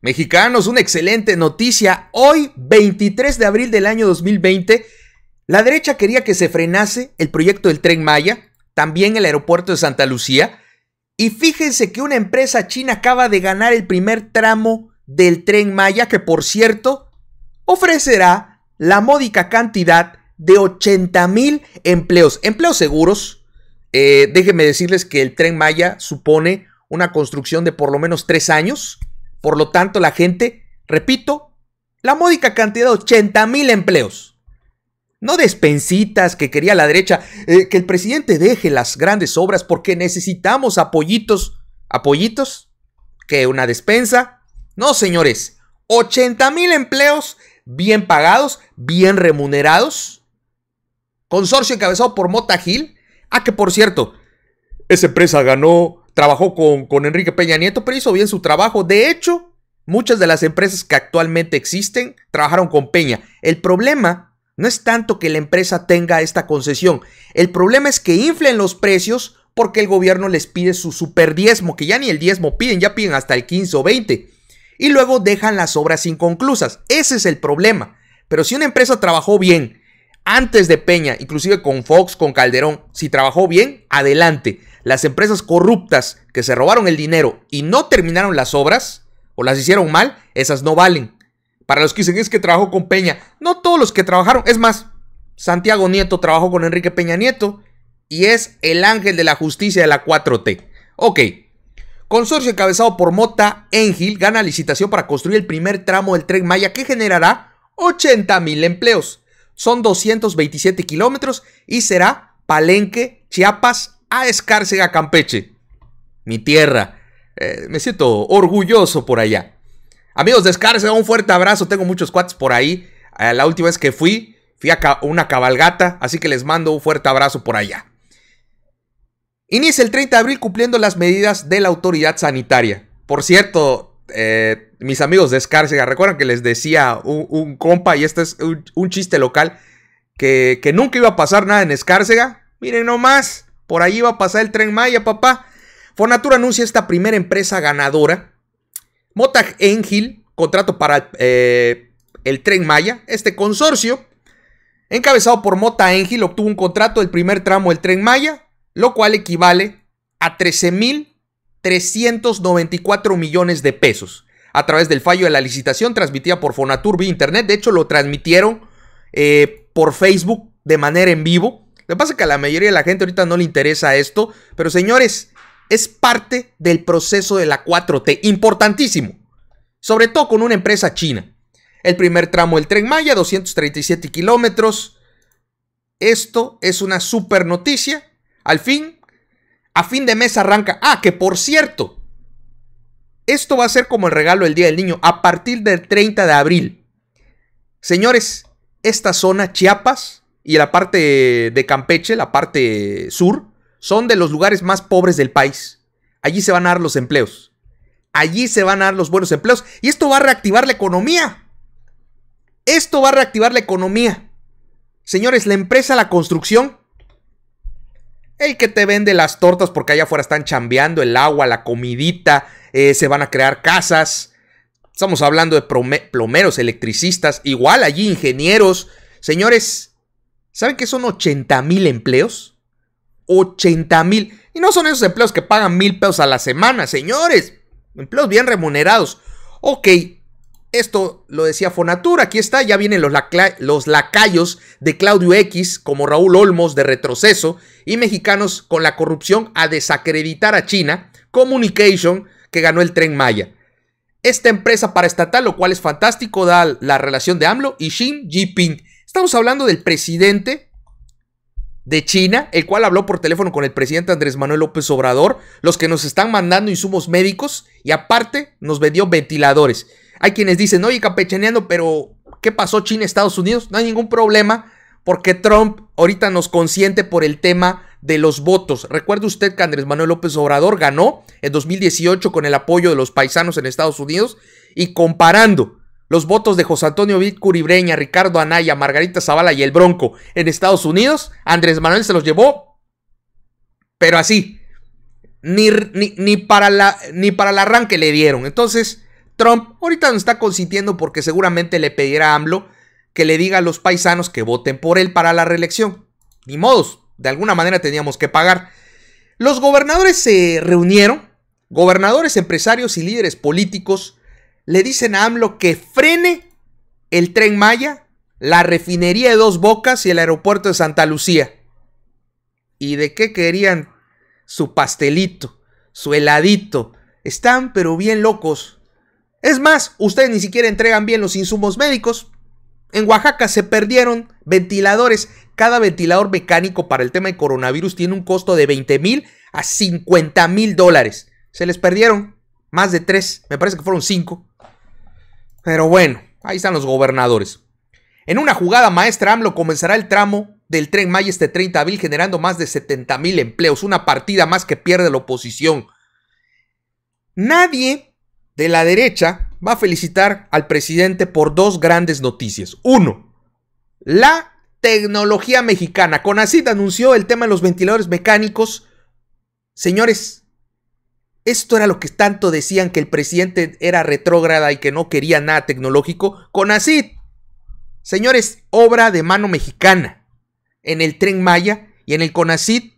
Mexicanos, una excelente noticia. Hoy, 23 de abril del año 2020, la derecha quería que se frenase el proyecto del tren Maya, también el aeropuerto de Santa Lucía. Y fíjense que una empresa china acaba de ganar el primer tramo del tren Maya, que por cierto, ofrecerá la módica cantidad de 80 mil empleos, empleos seguros. Eh, déjenme decirles que el tren Maya supone una construcción de por lo menos tres años por lo tanto, la gente, repito, la módica cantidad de 80 mil empleos. No despensitas que quería la derecha, eh, que el presidente deje las grandes obras porque necesitamos apoyitos. ¿Apoyitos? ¿Que una despensa? No, señores. 80 mil empleos bien pagados, bien remunerados. Consorcio encabezado por Mota Gil. Ah, que por cierto, esa empresa ganó trabajó con, Enrique Peña Nieto, pero hizo bien su trabajo. De hecho, muchas de las empresas que actualmente existen trabajaron con Peña. El problema no es tanto que la empresa tenga esta concesión. El problema es que inflen los precios porque el gobierno les pide su super diezmo, que ya ni el diezmo piden, ya piden hasta el 15 o 20. Y luego dejan las obras inconclusas. Ese es el problema. Pero si una empresa trabajó bien, antes de Peña, inclusive con Fox, con Calderón, si trabajó bien, adelante. Las empresas corruptas que se robaron el dinero y no terminaron las obras o las hicieron mal, esas no valen. Para los que dicen es que trabajó con Peña, no todos los que trabajaron, es más, Santiago Nieto trabajó con Enrique Peña Nieto y es el ángel de la justicia de la 4T. Ok, Consorcio encabezado por Mota Engil gana licitación para construir el primer tramo del tren Maya que generará 80 mil empleos. Son 227 kilómetros y será Palenque, Chiapas a Escárcega, Campeche. Mi tierra. Eh, me siento orgulloso por allá. Amigos de Escárcega, un fuerte abrazo. Tengo muchos cuates por ahí. Eh, la última vez que fui, fui a una cabalgata, así que les mando un fuerte abrazo por allá. Inicia el 30 de abril cumpliendo las medidas de la autoridad sanitaria. Por cierto, eh, mis amigos de Escárcega, recuerdan que les decía un, compa, y este es un, chiste local, que, nunca iba a pasar nada en Escárcega. Miren nomás, por ahí iba a pasar el tren Maya, papá. Fonatura anuncia esta primera empresa ganadora. Mota Engil, contrato para eh, el tren Maya. Este consorcio, encabezado por Mota Engil, obtuvo un contrato del primer tramo del tren Maya, lo cual equivale a 13.394 millones de pesos a través del fallo de la licitación transmitida por Fonatur vía internet. De hecho, lo transmitieron eh, por Facebook de manera en vivo. Lo que pasa es que a la mayoría de la gente ahorita no le interesa esto. Pero señores, es parte del proceso de la 4T. Importantísimo. Sobre todo con una empresa china. El primer tramo del tren Maya, 237 kilómetros. Esto es una super noticia. Al fin, a fin de mes arranca. Ah, que por cierto, esto va a ser como el regalo del Día del Niño a partir del 30 de abril. Señores, esta zona, Chiapas y la parte de Campeche, la parte sur, son de los lugares más pobres del país. Allí se van a dar los empleos. Allí se van a dar los buenos empleos. Y esto va a reactivar la economía. Esto va a reactivar la economía. Señores, la empresa La Construcción el que te vende las tortas porque allá afuera están chambeando, el agua, la comidita, eh, se van a crear casas. Estamos hablando de plomeros, electricistas, igual allí ingenieros. Señores, ¿saben que son 80 mil empleos? 80 mil. Y no son esos empleos que pagan mil pesos a la semana, señores. Empleos bien remunerados. Ok, esto lo decía Fonatur, aquí está, ya vienen los, lacayos de Claudio X, como Raúl Olmos de retroceso, y mexicanos con la corrupción a desacreditar a China, Communication, que ganó el tren Maya. Esta empresa paraestatal, lo cual es fantástico, da la relación de AMLO y Xi Jinping. Estamos hablando del presidente de China, el cual habló por teléfono con el presidente Andrés Manuel López Obrador, los que nos están mandando insumos médicos y aparte nos vendió ventiladores. Hay quienes dicen, oye, capechaneando, pero ¿qué pasó China-Estados Unidos? No hay ningún problema porque Trump ahorita nos consiente por el tema de los votos. Recuerde usted que Andrés Manuel López Obrador ganó en 2018 con el apoyo de los paisanos en Estados Unidos y comparando los votos de José Antonio Vid Curibreña, Ricardo Anaya, Margarita Zavala y el Bronco en Estados Unidos, Andrés Manuel se los llevó, pero así, ni para, la, ni para el arranque le dieron. Entonces, Trump ahorita no está consintiendo porque seguramente le pedirá a AMLO que le diga a los paisanos que voten por él para la reelección. Ni modos, de alguna manera teníamos que pagar. Los gobernadores se reunieron, gobernadores, empresarios y líderes políticos le dicen a AMLO que frene el tren Maya, la refinería de Dos Bocas y el aeropuerto de Santa Lucía. ¿Y de qué querían su pastelito, su heladito? Están pero bien locos. Es más, ustedes ni siquiera entregan bien los insumos médicos. En Oaxaca se perdieron ventiladores. Cada ventilador mecánico para el tema de coronavirus tiene un costo de 20 mil a 50 mil dólares. Se les perdieron más de tres, me parece que fueron cinco. Pero bueno, ahí están los gobernadores. En una jugada maestra, AMLO comenzará el tramo del tren Maya este 30 abril generando más de 70 mil empleos, una partida más que pierde la oposición. Nadie de la derecha va a felicitar al presidente por dos grandes noticias. Uno, la tecnología mexicana. Conacid anunció el tema de los ventiladores mecánicos. Señores, esto era lo que tanto decían que el presidente era retrógrada y que no quería nada tecnológico. Conacid, señores, obra de mano mexicana en el tren Maya y en el Conacid,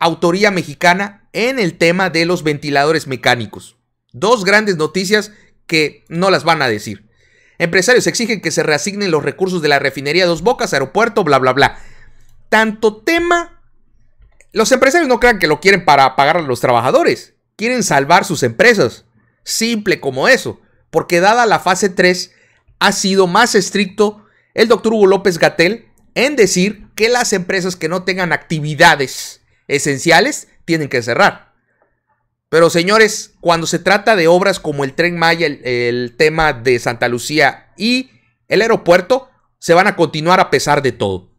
autoría mexicana en el tema de los ventiladores mecánicos. Dos grandes noticias que no las van a decir. Empresarios exigen que se reasignen los recursos de la refinería Dos Bocas, aeropuerto, bla, bla, bla. Tanto tema... Los empresarios no crean que lo quieren para pagar a los trabajadores. Quieren salvar sus empresas. Simple como eso. Porque dada la fase 3, ha sido más estricto el doctor Hugo López Gatel en decir que las empresas que no tengan actividades esenciales tienen que cerrar. Pero señores, cuando se trata de obras como el tren Maya, el, tema de Santa Lucía y el aeropuerto, se van a continuar a pesar de todo.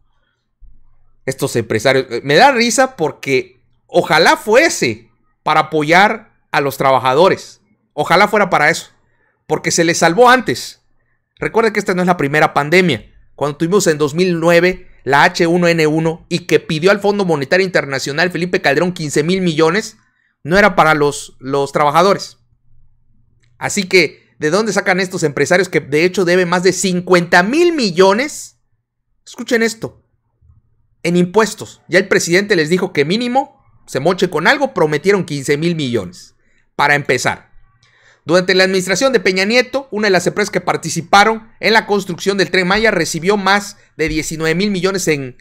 Estos empresarios, eh, me da risa porque ojalá fuese para apoyar a los trabajadores. Ojalá fuera para eso. Porque se les salvó antes. Recuerden que esta no es la primera pandemia. Cuando tuvimos en 2009 la H1N1 y que pidió al Fondo Monetario Internacional Felipe Calderón 15 mil millones, no era para los, los trabajadores. Así que, ¿de dónde sacan estos empresarios que de hecho deben más de 50 mil millones? Escuchen esto, en impuestos. Ya el presidente les dijo que mínimo se moche con algo, prometieron 15 mil millones, para empezar. Durante la administración de Peña Nieto, una de las empresas que participaron en la construcción del tren Maya recibió más de 19 mil millones en,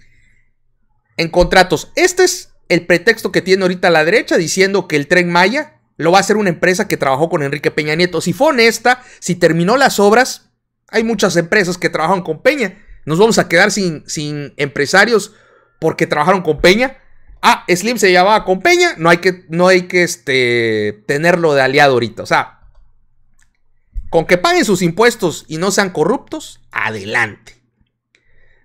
en contratos. Este es el pretexto que tiene ahorita la derecha diciendo que el tren Maya lo va a hacer una empresa que trabajó con Enrique Peña Nieto. Si fue honesta, si terminó las obras, hay muchas empresas que trabajan con Peña. Nos vamos a quedar sin, sin empresarios porque trabajaron con Peña. Ah, Slim se llevaba con Peña, no hay que, no hay que este, tenerlo de aliado ahorita. O sea, con que paguen sus impuestos y no sean corruptos, adelante.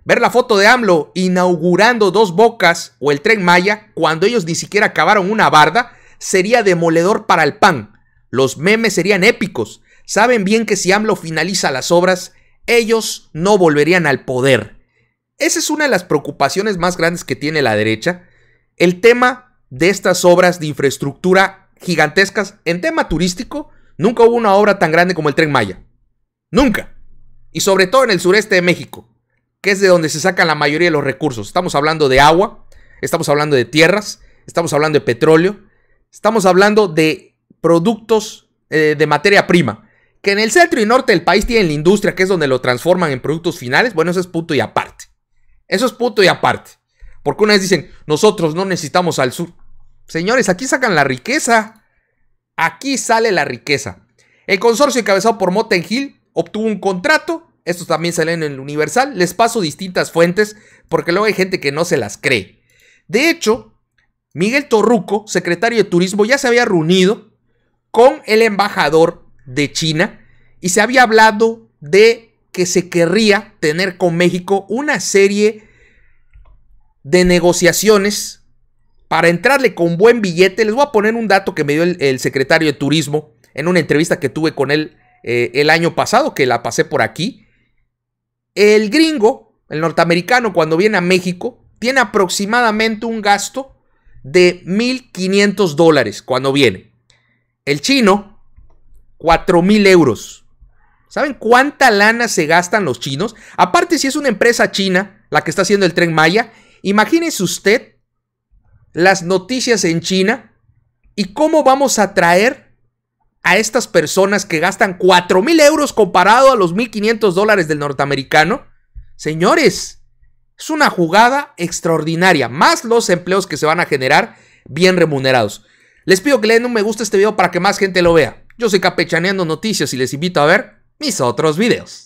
Ver la foto de AMLO inaugurando dos bocas o el tren Maya cuando ellos ni siquiera acabaron una barda sería demoledor para el PAN. Los memes serían épicos. Saben bien que si AMLO finaliza las obras, ellos no volverían al poder. Esa es una de las preocupaciones más grandes que tiene la derecha. El tema de estas obras de infraestructura gigantescas en tema turístico, nunca hubo una obra tan grande como el tren Maya. Nunca. Y sobre todo en el sureste de México que es de donde se sacan la mayoría de los recursos. Estamos hablando de agua, estamos hablando de tierras, estamos hablando de petróleo, estamos hablando de productos eh, de materia prima, que en el centro y norte del país tienen la industria, que es donde lo transforman en productos finales. Bueno, eso es punto y aparte. Eso es punto y aparte. Porque una vez dicen, nosotros no necesitamos al sur. Señores, aquí sacan la riqueza. Aquí sale la riqueza. El consorcio encabezado por hill obtuvo un contrato estos también salen en el Universal. Les paso distintas fuentes porque luego hay gente que no se las cree. De hecho, Miguel Torruco, secretario de Turismo, ya se había reunido con el embajador de China y se había hablado de que se querría tener con México una serie de negociaciones para entrarle con buen billete. Les voy a poner un dato que me dio el, secretario de Turismo en una entrevista que tuve con él eh, el año pasado, que la pasé por aquí. El gringo, el norteamericano, cuando viene a México, tiene aproximadamente un gasto de 1.500 dólares cuando viene. El chino, 4.000 euros. ¿Saben cuánta lana se gastan los chinos? Aparte, si es una empresa china la que está haciendo el tren Maya, imagínese usted las noticias en China y cómo vamos a traer a estas personas que gastan 4000 mil euros comparado a los 1.500 dólares del norteamericano? Señores, es una jugada extraordinaria, más los empleos que se van a generar bien remunerados. Les pido que le den un me gusta a este video para que más gente lo vea. Yo soy Capechaneando Noticias y les invito a ver mis otros videos.